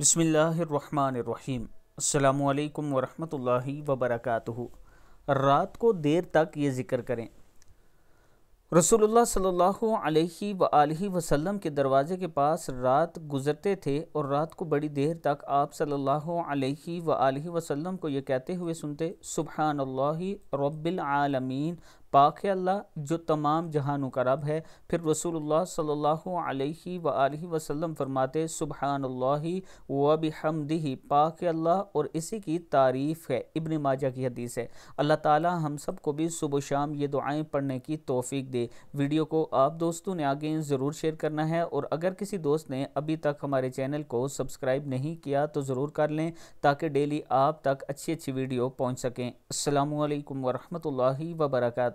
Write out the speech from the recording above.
बसमीम् अल्लाम वरहमतुल्लाहि वबरकातुहु रात को देर तक ये ज़िक्र करें रसूलुल्लाह सल्लल्लाहु अलैहि वसल्लम के दरवाज़े के पास रात गुज़रते थे और रात को बड़ी देर तक आप सल्लल्लाहु अलैहि वसल्लम को यह कहते हुए सुनते सुबहानल्लाहि रब्बिल आलमीन पाक अल्लाह जो तमाम जहानों का रब है फिर रसूलुल्लाह सल्लल्लाहु अलैहि व आलिहि वसल्लम फरमाते सुबहानल्लाहि व बिहमदिही पाक अल्लाह और इसी की तारीफ़ है इब्न माजा की हदीस है अल्लाह ताला हम सब को भी सुबह शाम ये दुआएं पढ़ने की तोफ़ी दे वीडियो को आप दोस्तों ने आगे ज़रूर शेयर करना है और अगर किसी दोस्त ने अभी तक हमारे चैनल को सब्सक्राइब नहीं किया तो ज़रूर कर लें ताकि डेली आप तक अच्छी अच्छी वीडियो पहुँच सकें अल्लाम वरहमल वर्का